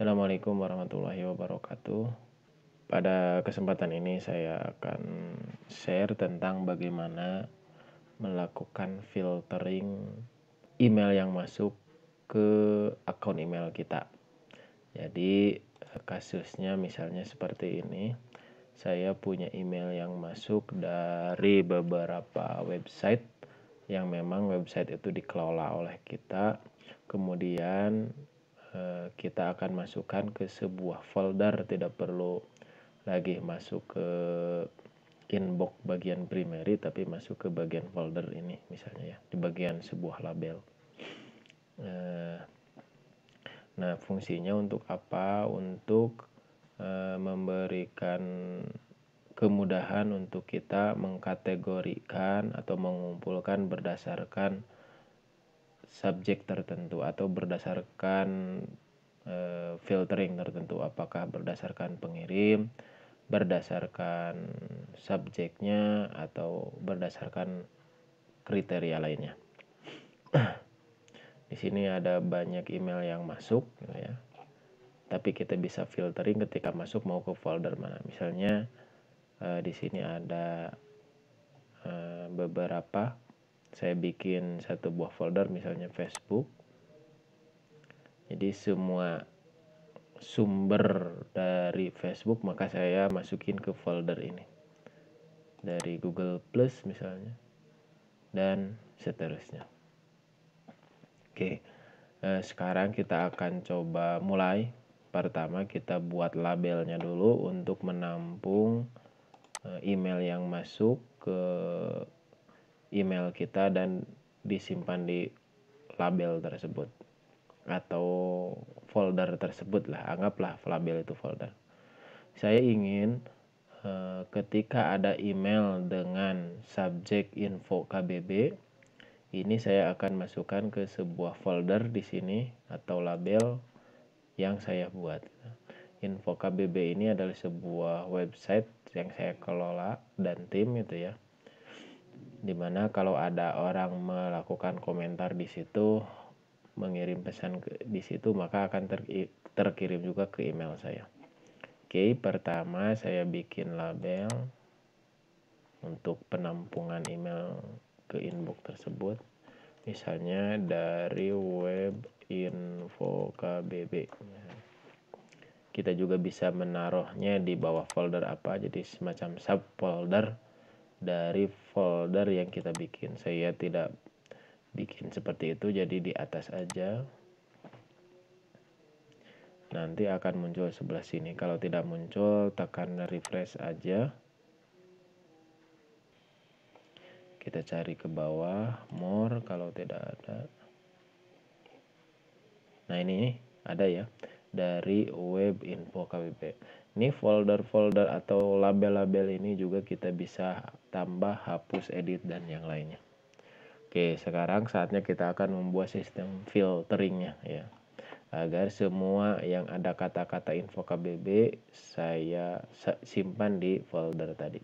Assalamualaikum warahmatullahi wabarakatuh. Pada kesempatan ini saya akan share tentang bagaimana melakukan filtering email yang masuk ke akun email kita. Jadi kasusnya misalnya seperti ini. Saya punya email yang masuk dari beberapa website yang memang website itu dikelola oleh kita. Kemudian Eh, kita akan masukkan ke sebuah folder tidak perlu lagi masuk ke inbox bagian primary tapi masuk ke bagian folder ini misalnya ya di bagian sebuah label eh, nah fungsinya untuk apa untuk eh, memberikan kemudahan untuk kita mengkategorikan atau mengumpulkan berdasarkan subjek tertentu atau berdasarkan e, filtering tertentu apakah berdasarkan pengirim berdasarkan subjeknya atau berdasarkan kriteria lainnya di sini ada banyak email yang masuk ya tapi kita bisa filtering ketika masuk mau ke folder mana misalnya e, di sini ada e, beberapa saya bikin satu buah folder misalnya Facebook jadi semua sumber dari Facebook maka saya masukin ke folder ini dari Google Plus misalnya dan seterusnya oke nah, sekarang kita akan coba mulai pertama kita buat labelnya dulu untuk menampung eh, email yang masuk ke email kita dan disimpan di label tersebut atau folder tersebut lah anggaplah label itu folder saya ingin eh, ketika ada email dengan subjek info KBB ini saya akan masukkan ke sebuah folder di sini atau label yang saya buat. Info KBB ini adalah sebuah website yang saya kelola dan tim itu ya dimana kalau ada orang melakukan komentar di situ mengirim pesan ke, di situ maka akan ter, terkirim juga ke email saya oke pertama saya bikin label untuk penampungan email ke inbox tersebut misalnya dari web info KBB kita juga bisa menaruhnya di bawah folder apa jadi semacam subfolder folder dari folder yang kita bikin saya tidak bikin seperti itu jadi di atas aja nanti akan muncul sebelah sini kalau tidak muncul tekan refresh aja kita cari ke bawah more kalau tidak ada nah ini, ada ya dari web info KBP. Ini folder-folder atau label-label ini juga kita bisa tambah, hapus, edit, dan yang lainnya. Oke, sekarang saatnya kita akan membuat sistem filteringnya ya. Agar semua yang ada kata-kata info KBB saya simpan di folder tadi.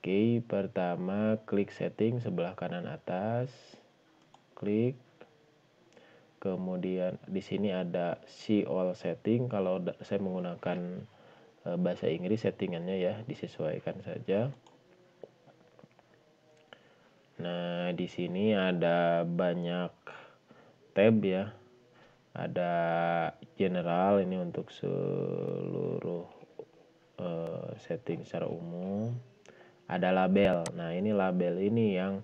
Oke, pertama klik setting sebelah kanan atas. Klik kemudian di sini ada see all setting kalau saya menggunakan e, bahasa Inggris settingannya ya disesuaikan saja nah di sini ada banyak tab ya ada general ini untuk seluruh e, setting secara umum ada label nah ini label ini yang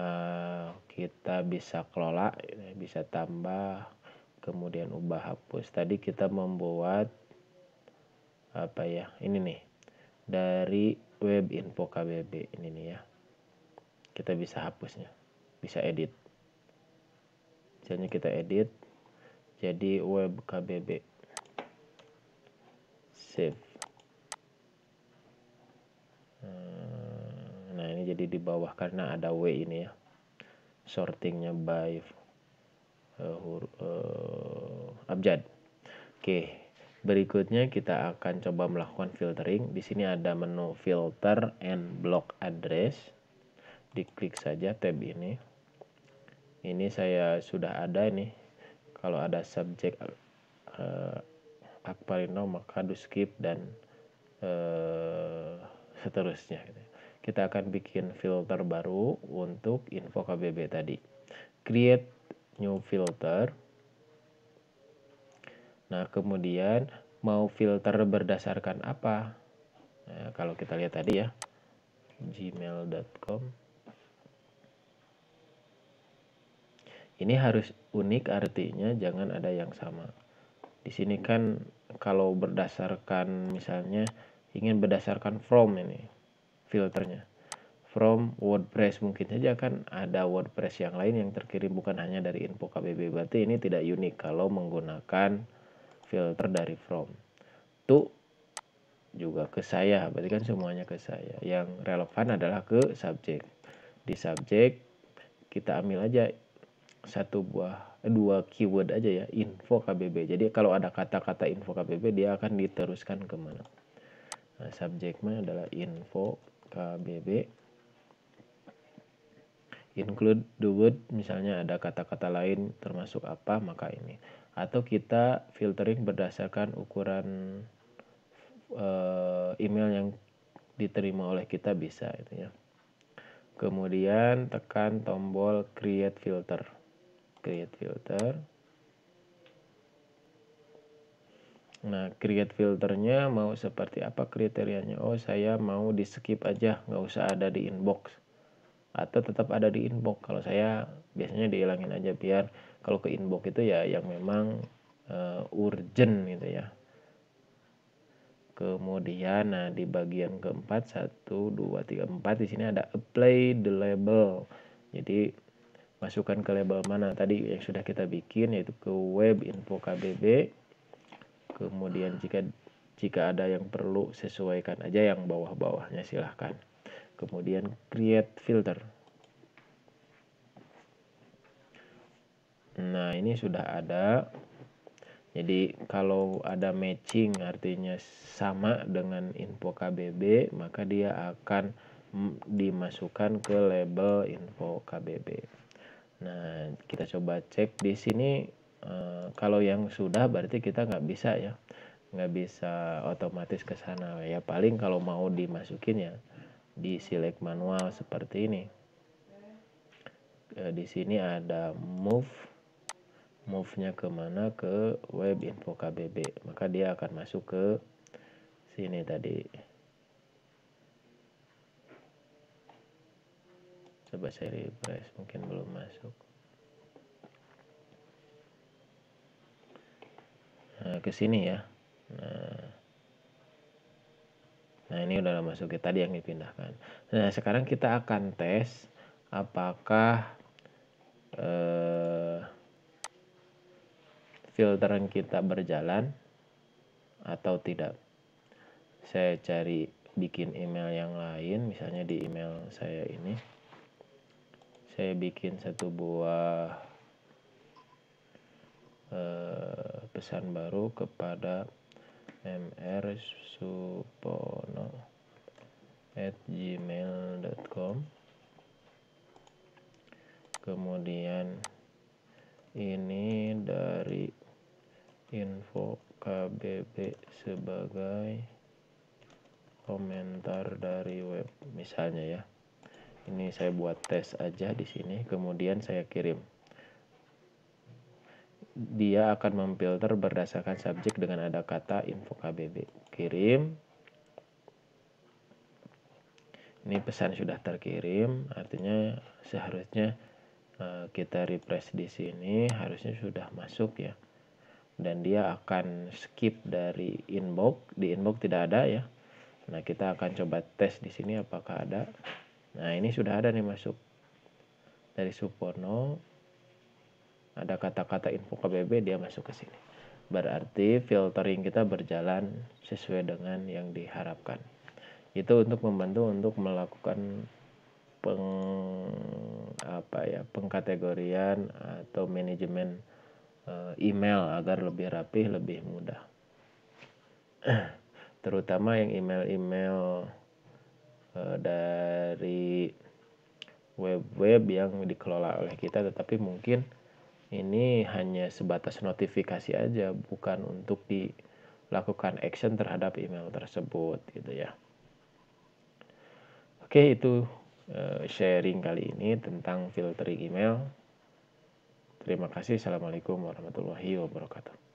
Eh, kita bisa kelola bisa tambah kemudian ubah hapus tadi kita membuat apa ya ini nih dari web info KBB ini nih ya kita bisa hapusnya bisa edit misalnya kita edit jadi web KBB save jadi di bawah karena ada W ini ya sortingnya by uh, eh, huruf uh, eh, abjad oke Berikutnya kita akan coba melakukan filtering. Di sini ada menu filter and block address. Diklik saja tab ini. Ini saya sudah ada ini. Kalau ada subjek uh, eh, akparino maka do skip dan uh, seterusnya. Gitu kita akan bikin filter baru untuk info KBB tadi create new filter nah kemudian mau filter berdasarkan apa nah, kalau kita lihat tadi ya gmail.com ini harus unik artinya jangan ada yang sama di sini kan kalau berdasarkan misalnya ingin berdasarkan from ini filternya from WordPress mungkin saja kan ada WordPress yang lain yang terkirim bukan hanya dari info KBB berarti ini tidak unik kalau menggunakan filter dari from to juga ke saya berarti kan semuanya ke saya yang relevan adalah ke subjek di subjek kita ambil aja satu buah eh, dua keyword aja ya info KBB jadi kalau ada kata-kata info KBB dia akan diteruskan kemana nah, subjeknya adalah info KBB include the word misalnya ada kata-kata lain termasuk apa maka ini atau kita filtering berdasarkan ukuran e, email yang diterima oleh kita bisa itu ya kemudian tekan tombol create filter create filter Nah, create filternya mau seperti apa kriterianya? Oh, saya mau di skip aja, nggak usah ada di inbox. Atau tetap ada di inbox. Kalau saya biasanya dihilangin aja biar kalau ke inbox itu ya yang memang uh, urgent gitu ya. Kemudian nah di bagian keempat satu dua tiga empat di sini ada apply the label. Jadi masukkan ke label mana tadi yang sudah kita bikin yaitu ke web info KBB kemudian jika jika ada yang perlu sesuaikan aja yang bawah-bawahnya silahkan kemudian create filter nah ini sudah ada jadi kalau ada matching artinya sama dengan info KBB maka dia akan dimasukkan ke label info KBB. Nah, kita coba cek di sini Eh, kalau yang sudah berarti kita nggak bisa ya nggak bisa otomatis ke sana ya paling kalau mau dimasukin ya di select manual seperti ini eh, di sini ada move move nya kemana ke web info KBB maka dia akan masuk ke sini tadi coba saya refresh mungkin belum masuk Eh, ke sini ya nah Nah, ini udah masuk kita tadi yang dipindahkan. Nah, sekarang kita akan tes apakah eh, filteran kita berjalan atau tidak. Saya cari bikin email yang lain, misalnya di email saya ini. Saya bikin satu buah Eh, pesan baru kepada mr supono at gmail.com kemudian ini dari info KBB sebagai komentar dari web misalnya ya ini saya buat tes aja di sini kemudian saya kirim dia akan memfilter berdasarkan subjek dengan ada kata info KBB. Kirim. Ini pesan sudah terkirim, artinya seharusnya eh, kita refresh di sini, harusnya sudah masuk ya. Dan dia akan skip dari inbox, di inbox tidak ada ya. Nah, kita akan coba tes di sini apakah ada. Nah, ini sudah ada nih masuk dari Suporno ada kata-kata info KBB dia masuk ke sini berarti filtering kita berjalan sesuai dengan yang diharapkan itu untuk membantu untuk melakukan peng apa ya pengkategorian atau manajemen eh, email agar lebih rapih lebih mudah terutama yang email-email eh, dari web-web yang dikelola oleh kita tetapi mungkin ini hanya sebatas notifikasi aja bukan untuk dilakukan action terhadap email tersebut gitu ya oke itu eh, sharing kali ini tentang filtering email terima kasih assalamualaikum warahmatullahi wabarakatuh